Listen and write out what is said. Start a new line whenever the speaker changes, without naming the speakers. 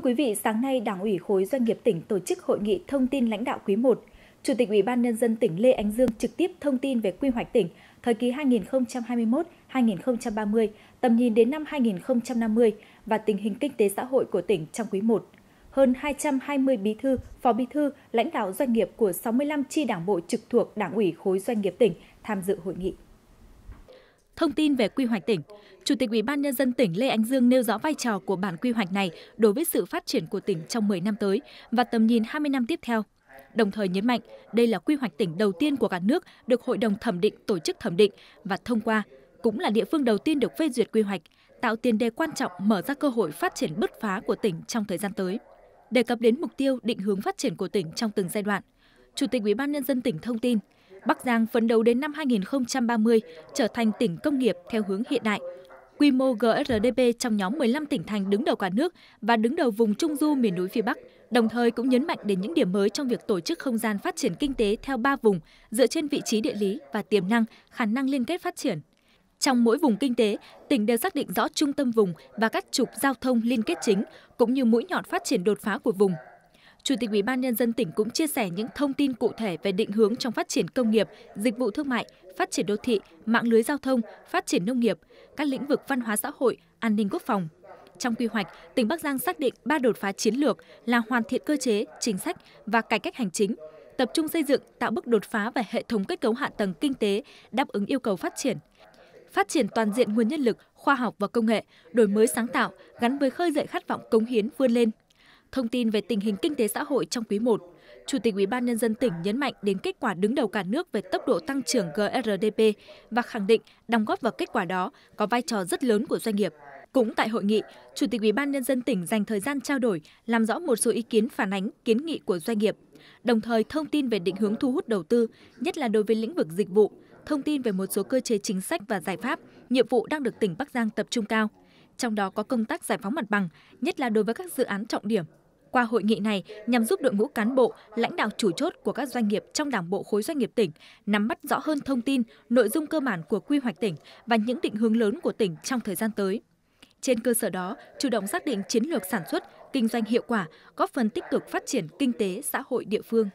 Thưa quý vị, sáng nay Đảng ủy khối doanh nghiệp tỉnh tổ chức hội nghị thông tin lãnh đạo quý 1. Chủ tịch Ủy ban nhân dân tỉnh Lê Ánh Dương trực tiếp thông tin về quy hoạch tỉnh thời kỳ 2021-2030, tầm nhìn đến năm 2050 và tình hình kinh tế xã hội của tỉnh trong quý 1. Hơn 220 bí thư, phó bí thư, lãnh đạo doanh nghiệp của 65 chi đảng bộ trực thuộc Đảng ủy khối doanh nghiệp tỉnh tham dự hội nghị. Thông tin về quy hoạch tỉnh, Chủ tịch Ủy ban nhân dân tỉnh Lê Anh Dương nêu rõ vai trò của bản quy hoạch này đối với sự phát triển của tỉnh trong 10 năm tới và tầm nhìn 20 năm tiếp theo. Đồng thời nhấn mạnh, đây là quy hoạch tỉnh đầu tiên của cả nước được Hội đồng thẩm định tổ chức thẩm định và thông qua, cũng là địa phương đầu tiên được phê duyệt quy hoạch, tạo tiền đề quan trọng mở ra cơ hội phát triển bứt phá của tỉnh trong thời gian tới. Đề cập đến mục tiêu định hướng phát triển của tỉnh trong từng giai đoạn, Chủ tịch Ủy ban nhân dân tỉnh thông tin, Bắc Giang phấn đấu đến năm 2030 trở thành tỉnh công nghiệp theo hướng hiện đại. Quy mô GRDP trong nhóm 15 tỉnh thành đứng đầu cả nước và đứng đầu vùng Trung Du miền núi phía Bắc, đồng thời cũng nhấn mạnh đến những điểm mới trong việc tổ chức không gian phát triển kinh tế theo ba vùng dựa trên vị trí địa lý và tiềm năng, khả năng liên kết phát triển. Trong mỗi vùng kinh tế, tỉnh đều xác định rõ trung tâm vùng và các trục giao thông liên kết chính, cũng như mũi nhọn phát triển đột phá của vùng Chủ tịch Ủy ban nhân dân tỉnh cũng chia sẻ những thông tin cụ thể về định hướng trong phát triển công nghiệp, dịch vụ thương mại, phát triển đô thị, mạng lưới giao thông, phát triển nông nghiệp, các lĩnh vực văn hóa xã hội, an ninh quốc phòng. Trong quy hoạch, tỉnh Bắc Giang xác định ba đột phá chiến lược là hoàn thiện cơ chế, chính sách và cải cách hành chính, tập trung xây dựng tạo bước đột phá về hệ thống kết cấu hạ tầng kinh tế đáp ứng yêu cầu phát triển phát triển toàn diện nguồn nhân lực khoa học và công nghệ đổi mới sáng tạo gắn với khơi dậy khát vọng cống hiến vươn lên thông tin về tình hình kinh tế xã hội trong quý I. Chủ tịch Ủy ban nhân dân tỉnh nhấn mạnh đến kết quả đứng đầu cả nước về tốc độ tăng trưởng GRDP và khẳng định đóng góp vào kết quả đó có vai trò rất lớn của doanh nghiệp. Cũng tại hội nghị, Chủ tịch Ủy ban nhân dân tỉnh dành thời gian trao đổi, làm rõ một số ý kiến phản ánh, kiến nghị của doanh nghiệp, đồng thời thông tin về định hướng thu hút đầu tư, nhất là đối với lĩnh vực dịch vụ, thông tin về một số cơ chế chính sách và giải pháp, nhiệm vụ đang được tỉnh Bắc Giang tập trung cao. Trong đó có công tác giải phóng mặt bằng, nhất là đối với các dự án trọng điểm, qua hội nghị này nhằm giúp đội ngũ cán bộ, lãnh đạo chủ chốt của các doanh nghiệp trong Đảng bộ khối doanh nghiệp tỉnh nắm bắt rõ hơn thông tin, nội dung cơ bản của quy hoạch tỉnh và những định hướng lớn của tỉnh trong thời gian tới. Trên cơ sở đó, chủ động xác định chiến lược sản xuất, kinh doanh hiệu quả, góp phần tích cực phát triển kinh tế xã hội địa phương.